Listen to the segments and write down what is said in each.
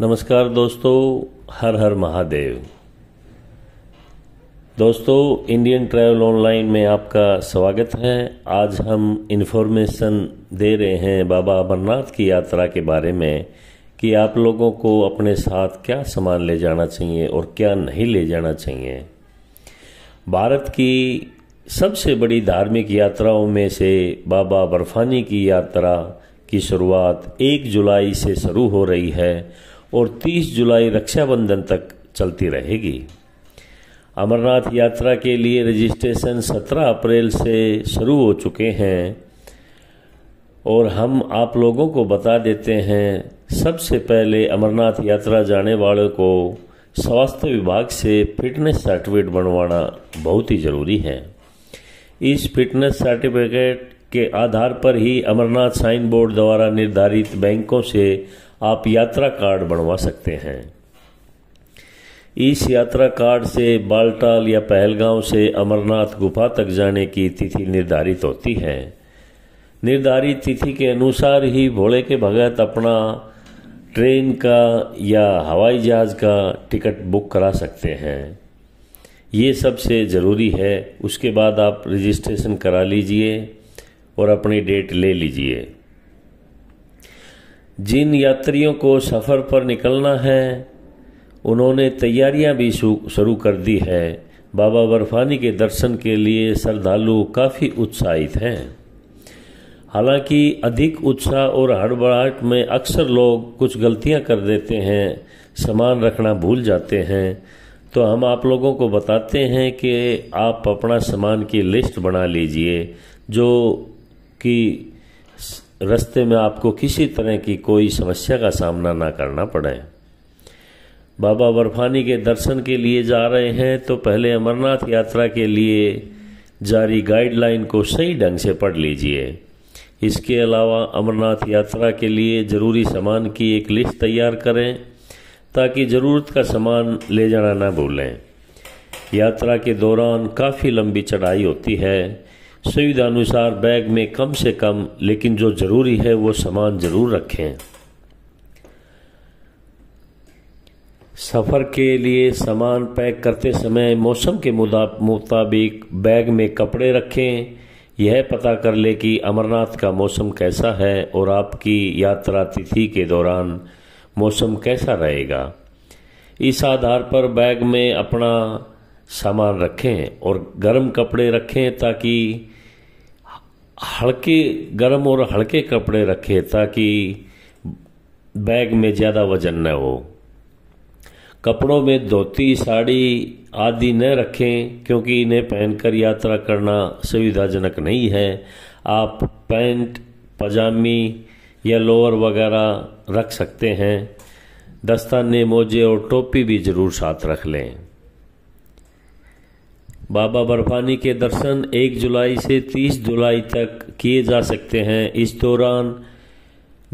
नमस्कार दोस्तों हर हर महादेव दोस्तों इंडियन ट्रैवल ऑनलाइन में आपका स्वागत है आज हम इन्फॉर्मेशन दे रहे हैं बाबा अमरनाथ की यात्रा के बारे में कि आप लोगों को अपने साथ क्या सामान ले जाना चाहिए और क्या नहीं ले जाना चाहिए भारत की सबसे बड़ी धार्मिक यात्राओं में से बाबा बर्फानी की यात्रा की शुरुआत 1 जुलाई से शुरू हो रही है और 30 जुलाई रक्षाबंधन तक चलती रहेगी अमरनाथ यात्रा के लिए रजिस्ट्रेशन 17 अप्रैल से शुरू हो चुके हैं और हम आप लोगों को बता देते हैं सबसे पहले अमरनाथ यात्रा जाने वालों को स्वास्थ्य विभाग से फिटनेस सर्टिफिकेट बनवाना बहुत ही ज़रूरी है इस फिटनेस सर्टिफिकेट के आधार पर ही अमरनाथ साइन बोर्ड द्वारा निर्धारित बैंकों से आप यात्रा कार्ड बनवा सकते हैं इस यात्रा कार्ड से बालटाल या पहलगांव से अमरनाथ गुफा तक जाने की तिथि निर्धारित होती है निर्धारित तिथि के अनुसार ही भोले के भगत अपना ट्रेन का या हवाई जहाज का टिकट बुक करा सकते हैं ये सबसे ज़रूरी है उसके बाद आप रजिस्ट्रेशन करा लीजिए और अपनी डेट ले लीजिए जिन यात्रियों को सफ़र पर निकलना है उन्होंने तैयारियां भी शुरू कर दी है बाबा बर्फानी के दर्शन के लिए श्रद्धालु काफ़ी उत्साहित हैं हालांकि अधिक उत्साह और हड़बड़ाहट में अक्सर लोग कुछ गलतियां कर देते हैं सामान रखना भूल जाते हैं तो हम आप लोगों को बताते हैं कि आप अपना सामान की लिस्ट बना लीजिए जो कि रस्ते में आपको किसी तरह की कोई समस्या का सामना ना करना पड़े बाबा बर्फानी के दर्शन के लिए जा रहे हैं तो पहले अमरनाथ यात्रा के लिए जारी गाइडलाइन को सही ढंग से पढ़ लीजिए इसके अलावा अमरनाथ यात्रा के लिए ज़रूरी सामान की एक लिस्ट तैयार करें ताकि ज़रूरत का सामान ले जाना ना भूलें यात्रा के दौरान काफ़ी लंबी चढ़ाई होती है सुविधा अनुसार बैग में कम से कम लेकिन जो ज़रूरी है वो सामान ज़रूर रखें सफ़र के लिए सामान पैक करते समय मौसम के मुताबिक बैग में कपड़े रखें यह पता कर ले कि अमरनाथ का मौसम कैसा है और आपकी यात्रा तिथि के दौरान मौसम कैसा रहेगा इस आधार पर बैग में अपना सामान रखें और गर्म कपड़े रखें ताकि हल्के गर्म और हल्के कपड़े रखें ताकि बैग में ज़्यादा वजन न हो कपड़ों में धोती साड़ी आदि न रखें क्योंकि इन्हें पहनकर यात्रा करना सुविधाजनक नहीं है आप पैंट पजामी या लोअर वगैरह रख सकते हैं दस्ताने मोजे और टोपी भी ज़रूर साथ रख लें बाबा बर्फानी के दर्शन 1 जुलाई से 30 जुलाई तक किए जा सकते हैं इस दौरान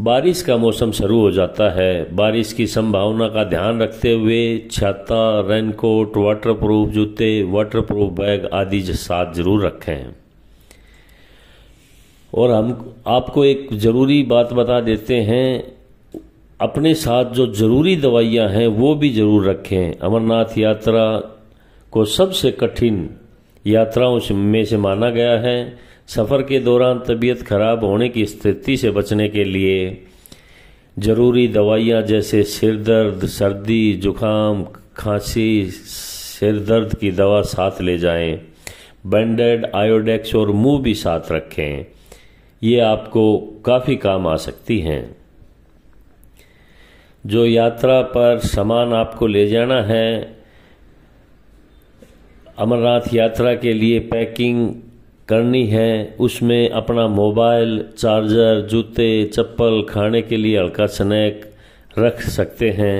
बारिश का मौसम शुरू हो जाता है बारिश की संभावना का ध्यान रखते हुए छाता रेनकोट वाटरप्रूफ जूते वाटरप्रूफ बैग आदि साथ जरूर रखें और हम आपको एक ज़रूरी बात बता देते हैं अपने साथ जो ज़रूरी दवाइयां हैं वो भी ज़रूर रखें अमरनाथ यात्रा को सबसे कठिन यात्राओं में से माना गया है सफ़र के दौरान तबीयत खराब होने की स्थिति से बचने के लिए ज़रूरी दवाइयां जैसे सिर दर्द सर्दी जुखाम खांसी सिर दर्द की दवा साथ ले जाएं, बैंडेड आयोडेक्स और मुंह भी साथ रखें ये आपको काफ़ी काम आ सकती हैं जो यात्रा पर सामान आपको ले जाना है अमरनाथ यात्रा के लिए पैकिंग करनी है उसमें अपना मोबाइल चार्जर जूते चप्पल खाने के लिए हल्का स्नैक रख सकते हैं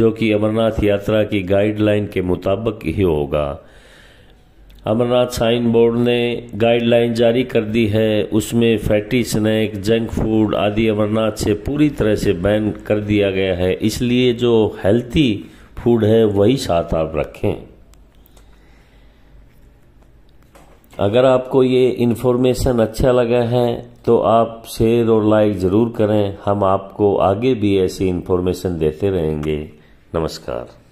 जो कि अमरनाथ यात्रा की गाइडलाइन के मुताबिक ही होगा अमरनाथ साइन बोर्ड ने गाइडलाइन जारी कर दी है उसमें फैटी स्नैक जंक फूड आदि अमरनाथ से पूरी तरह से बैन कर दिया गया है इसलिए जो हेल्थी फूड है वही साथ आप रखें अगर आपको ये इन्फॉर्मेशन अच्छा लगा है तो आप शेयर और लाइक ज़रूर करें हम आपको आगे भी ऐसी इन्फॉर्मेशन देते रहेंगे नमस्कार